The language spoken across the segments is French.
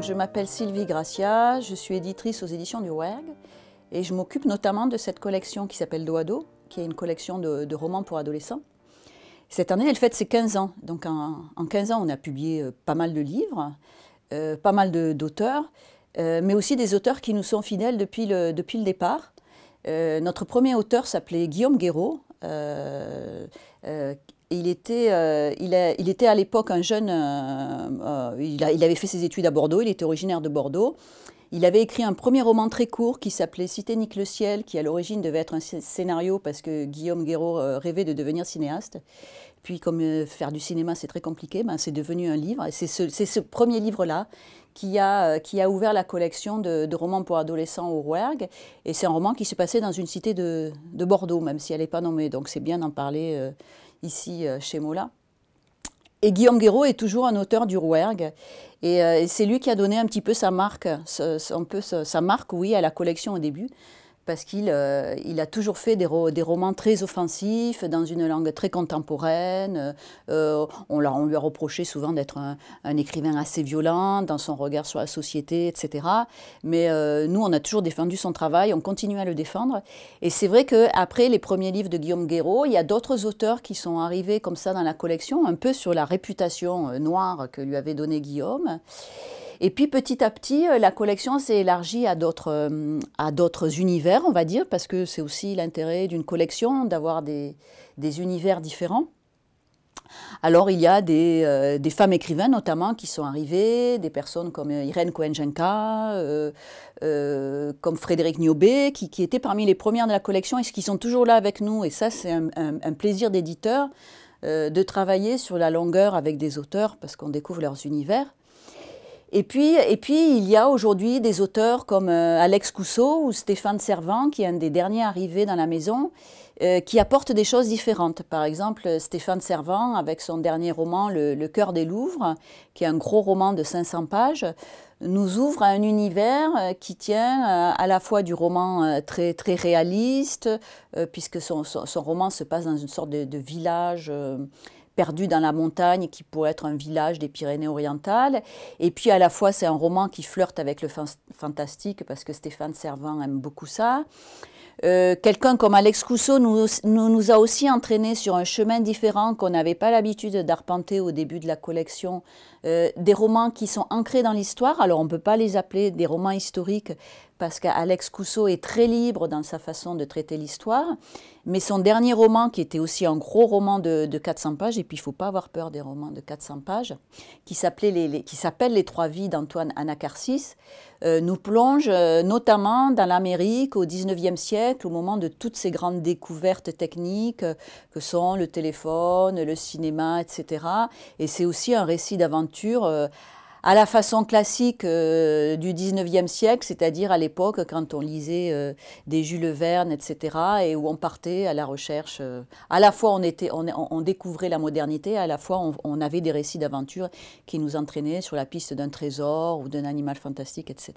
Je m'appelle Sylvie Gracia, je suis éditrice aux éditions du WERG et je m'occupe notamment de cette collection qui s'appelle Doado, qui est une collection de, romans pour adolescents. Cette année, elle fête ses 15 ans. Donc en, 15 ans, on a publié euh, pas mal de livres, euh, pas mal d'auteurs, euh, mais aussi des auteurs qui nous sont fidèles depuis le, depuis le départ. notre premier auteur s'appelait Guillaume Guéraud, euh, euh, il était, euh, il, était à l'époque un jeune, il, avait fait ses études à Bordeaux, il était originaire de Bordeaux. Il avait écrit un premier roman très court qui s'appelait Cité Nique le Ciel, qui à l'origine devait être un scénario parce que Guillaume Guéraud rêvait de devenir cinéaste. Puis comme euh, faire du cinéma, c'est très compliqué, ben, c'est devenu un livre. Et c'est ce, premier livre-là qui a, euh, qui a ouvert la collection de, romans pour adolescents au Rouergue. Et c'est un roman qui se passait dans une cité de, Bordeaux, même si elle n'est pas nommée. Donc c'est bien d'en parler euh, ici chez Mola. Et Guillaume Guéraud est toujours un auteur du Rouergue. Et, c'est lui qui a donné un petit peu sa marque, peu sa marque, oui, à la collection au début parce qu'il euh, il a toujours fait des, romans très offensifs, dans une langue très contemporaine. Euh, on, lui a reproché souvent d'être un, écrivain assez violent dans son regard sur la société, etc. Mais euh, nous, on a toujours défendu son travail, on continue à le défendre. Et c'est vrai qu'après les premiers livres de Guillaume Guéraud, il y a d'autres auteurs qui sont arrivés comme ça dans la collection, un peu sur la réputation noire que lui avait donnée Guillaume. Et puis petit à petit, euh, la collection s'est élargie à d'autres, euh, à d'autres univers, on va dire, parce que c'est aussi l'intérêt d'une collection d'avoir des, des univers différents. Alors il y a des, euh, femmes écrivaines notamment qui sont arrivées, des personnes comme Irène Koenjenka, comme Frédéric Niobé, qui, étaient parmi les premières de la collection et qui sont toujours là avec nous. Et ça c'est un, un, plaisir d'éditeur de travailler sur la longueur avec des auteurs parce qu'on découvre leurs univers. Et puis, et puis, il y a aujourd'hui des auteurs comme euh, Alex Cousseau ou Stéphane servant qui est un des derniers arrivés dans la maison, euh, qui apportent des choses différentes. Par exemple, Stéphane servant avec son dernier roman Le, cœur des Louvres, qui est un gros roman de 500 pages, nous ouvre à un univers euh, qui tient à la fois du roman très, très réaliste, puisque son, son, roman se passe dans une sorte de, de village perdu dans la montagne qui pourrait être un village des Pyrénées-Orientales. Et puis à la fois, c'est un roman qui flirte avec le fantastique parce que Stéphane servant aime beaucoup ça. Euh, quelqu'un comme Alex Cousseau nous, nous, a aussi entraîné sur un chemin différent qu'on n'avait pas l'habitude d'arpenter au début de la collection. Euh, des romans qui sont ancrés dans l'histoire, alors on ne peut pas les appeler des romans historiques parce qu'Alex Cousseau est très libre dans sa façon de traiter l'histoire. Mais son dernier roman, qui était aussi un gros roman de, 400 pages, et puis il faut pas avoir peur des romans de 400 pages, qui s'appelle les, les Trois Vies d'Antoine Anacarsis, euh, nous plonge euh, notamment dans l'Amérique au 19e siècle, au moment de toutes ces grandes découvertes techniques euh, que sont le téléphone, le cinéma, etc. Et c'est aussi un récit d'aventure à la façon classique euh, du 19e siècle, c'est-à-dire à, l'époque quand on lisait euh, des Jules Verne, etc., et où on partait à la recherche. Euh, à la fois on, découvrait la modernité, à la fois on, avait des récits d'aventure qui nous entraînaient sur la piste d'un trésor ou d'un animal fantastique, etc.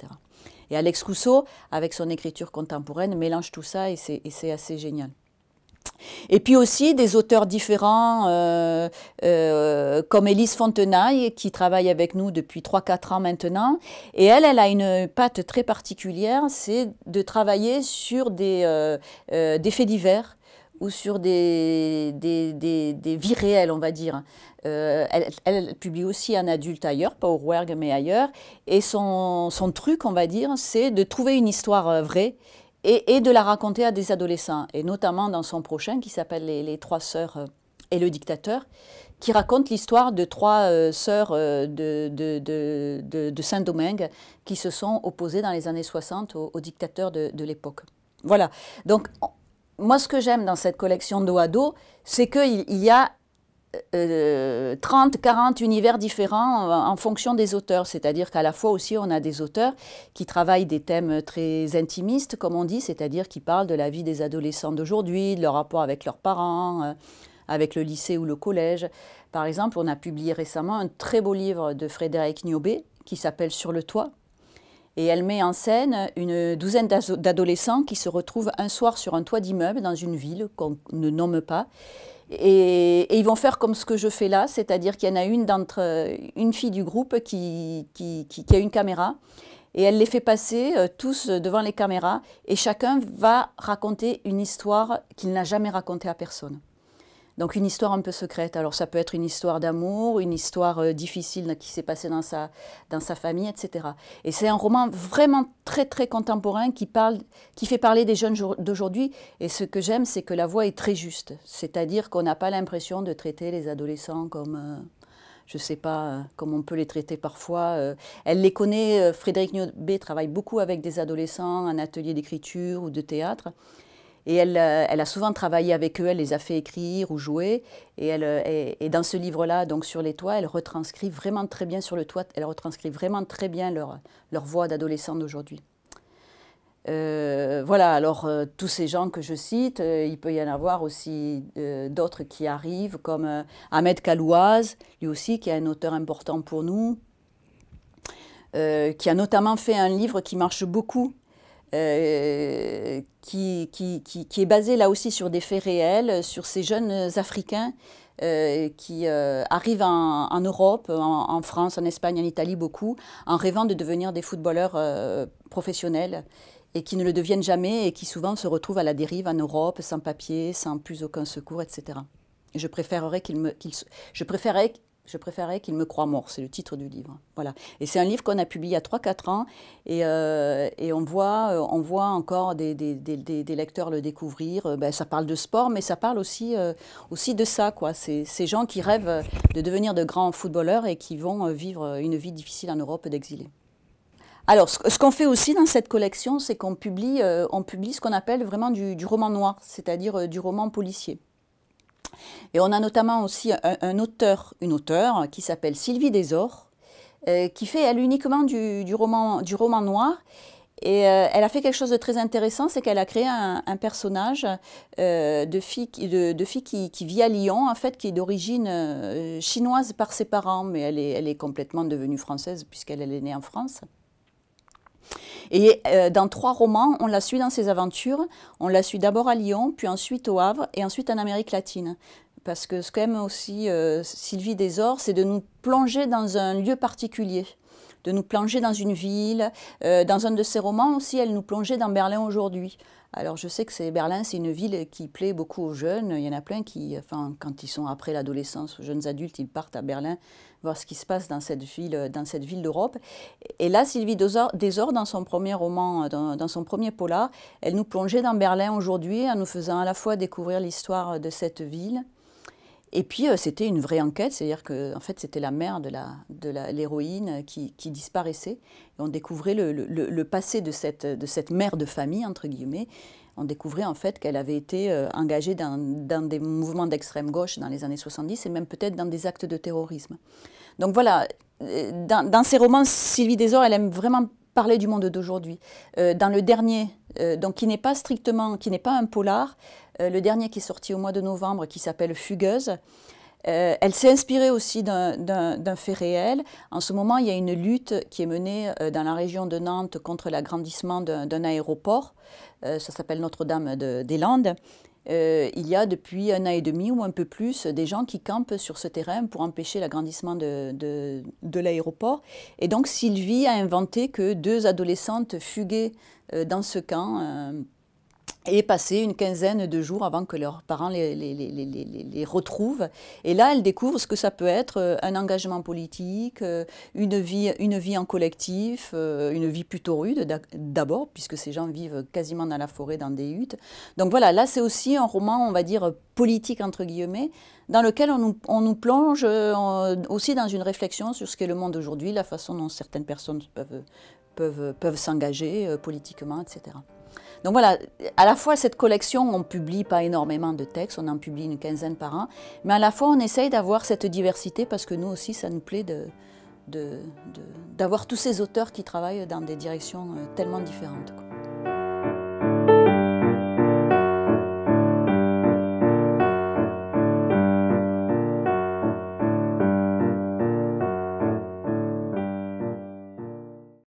Et Alex Cousseau, avec son écriture contemporaine, mélange tout ça et c'est assez génial. Et puis aussi des auteurs différents euh, euh, comme Élise Fontenaille qui travaille avec nous depuis 3-4 ans maintenant. Et elle, elle a une patte très particulière, c'est de travailler sur des, euh, faits divers ou sur des, vies réelles, on va dire. elle, publie aussi un adulte ailleurs, pas au Rouergue, mais ailleurs. Et son truc, on va dire, c'est de trouver une histoire vraie et, de la raconter à des adolescents, et notamment dans son prochain qui s'appelle les, Trois Sœurs euh, et le Dictateur, qui raconte l'histoire de trois euh, sœurs euh, de, Saint-Domingue qui se sont opposées dans les années 60 au, dictateur de, l'époque. Voilà. Donc, moi, ce que j'aime dans cette collection dos à dos, c'est qu'il y a 30, euh, 40 univers différents euh, en, fonction des auteurs. C'est-à-dire qu'à la fois aussi, on a des auteurs qui travaillent des thèmes très intimistes, comme on dit, c'est-à-dire qui parlent de la vie des adolescents d'aujourd'hui, de leur rapport avec leurs parents, euh, avec le lycée ou le collège. Par exemple, on a publié récemment un très beau livre de Frédéric Niobé qui s'appelle Sur le toit. Et elle met en scène une douzaine d'adolescents qui se retrouvent un soir sur un toit d'immeuble dans une ville qu'on ne nomme pas et, ils vont faire comme ce que je fais là, c'est-à-dire qu'il y en a une euh, fille du groupe qui, qui, a une caméra et elle les fait passer euh, tous devant les caméras et chacun va raconter une histoire qu'il n'a jamais racontée à personne. Donc une histoire un peu secrète. Alors ça peut être une histoire d'amour, une histoire euh, difficile qui s'est passée dans sa, dans sa famille, etc. Et c'est un roman vraiment très très contemporain qui, parle, qui fait parler des jeunes d'aujourd'hui. Et ce que j'aime, c'est que la voix est très juste. C'est-à-dire qu'on n'a pas l'impression de traiter les adolescents comme... Euh, je ne sais pas euh, comme on peut les traiter parfois. elle les connaît, Frédéric Niobé travaille beaucoup avec des adolescents un atelier d'écriture ou de théâtre. Et elle, euh, elle, a souvent travaillé avec eux, elle les a fait écrire ou jouer. Et, elle, euh, et, dans ce livre-là, donc sur les toits, elle retranscrit vraiment très bien sur le toit, elle retranscrit vraiment très bien leur, leur voix d'adolescente d'aujourd'hui. Euh, voilà, alors tous ces gens que je cite, il peut y en avoir aussi d'autres qui arrivent, comme Ahmed Kalouaz, lui aussi, qui est un auteur important pour nous, qui a notamment fait un livre qui marche beaucoup, euh, qui, qui, est basé là aussi sur des faits réels, sur ces jeunes Africains euh, qui euh, arrivent en, Europe, en, France, en Espagne, en Italie beaucoup, en rêvant de devenir des footballeurs professionnels et qui ne le deviennent jamais et qui souvent se retrouvent à la dérive en Europe, sans papier, sans plus aucun secours, etc. Je préférerais qu'ils me, je préférerais je préférais qu'il me croie mort, c'est le titre du livre. Voilà. Et c'est un livre qu'on a publié il y a 3-4 ans euh, et, on, voit, euh, on voit encore des, lecteurs le découvrir. Euh, ben, ça parle de sport, mais ça parle aussi, aussi de ça. Quoi. Ces gens qui rêvent de devenir de grands footballeurs et qui vont vivre une vie difficile en Europe d'exilés. Alors, ce qu'on fait aussi dans cette collection, c'est qu'on publie, on publie ce qu'on appelle vraiment du roman noir, c'est-à-dire du roman policier. Et on a notamment aussi un, auteur, une auteure qui s'appelle Sylvie Desor, euh, qui fait elle uniquement du, roman, du roman noir. Et euh, elle a fait quelque chose de très intéressant, c'est qu'elle a créé un, personnage euh, de fille, qui, vit à Lyon, en fait, qui est d'origine chinoise par ses parents, mais elle est complètement devenue française puisqu'elle est née en France. Et euh, dans trois romans, on la suit dans ses aventures. On la suit d'abord à Lyon, puis ensuite au Havre et ensuite en Amérique latine. Parce que ce qu'aime aussi euh, Sylvie Desors, c'est de nous plonger dans un lieu particulier de nous plonger dans une ville. Euh, dans un de ses romans aussi, elle nous plongeait dans Berlin aujourd'hui. Alors je sais que c'est Berlin, c'est une ville qui plaît beaucoup aux jeunes. Il y en a plein qui, enfin, quand ils sont après l'adolescence, aux jeunes adultes, ils partent à Berlin voir ce qui se passe dans cette ville, dans cette ville d'Europe. Et là, Sylvie Desor, dans son premier roman, euh, dans, son premier polar, elle nous plongeait dans Berlin aujourd'hui en nous faisant à la fois découvrir l'histoire de cette ville, et puis, euh, c'était une vraie enquête, c'est-à-dire que en fait, c'était la mère de l'héroïne la, de euh, qui, disparaissait. on découvrait le, passé de cette, de cette mère de famille, entre guillemets. On découvrait en fait qu'elle avait été euh, engagée dans, des mouvements d'extrême gauche dans les années 70 et même peut-être dans des actes de terrorisme. Donc voilà, dans, ses romans, Sylvie Desor, elle aime vraiment parler du monde d'aujourd'hui. dans le dernier, euh, donc qui n'est pas strictement, qui n'est pas un polar. Euh, le dernier qui est sorti au mois de novembre, qui s'appelle Fugueuse. Euh, elle s'est inspirée aussi d'un fait réel. En ce moment, il y a une lutte qui est menée dans la région de Nantes contre l'agrandissement d'un aéroport. ça s'appelle Notre-Dame des Landes. il y a depuis un an et demi ou un peu plus des gens qui campent sur ce terrain pour empêcher l'agrandissement de, l'aéroport. Et donc Sylvie a inventé que deux adolescentes fuguées euh, dans ce camp euh, et passer une quinzaine de jours avant que leurs parents les, les, les, les, retrouvent. Et là, elles découvrent ce que ça peut être euh, un engagement politique, une vie, une vie en collectif, une vie plutôt rude d'abord, puisque ces gens vivent quasiment dans la forêt, dans des huttes. Donc voilà, là, c'est aussi un roman, on va dire, politique, entre guillemets, dans lequel on nous, on nous plonge aussi dans une réflexion sur ce qu'est le monde aujourd'hui, la façon dont certaines personnes peuvent peuvent, peuvent s'engager euh, politiquement, etc. Donc voilà, à la fois cette collection, on publie pas énormément de textes, on en publie une quinzaine par an, mais à la fois on essaye d'avoir cette diversité parce que nous aussi, ça nous plaît d'avoir de, tous ces auteurs qui travaillent dans des directions euh, tellement différentes.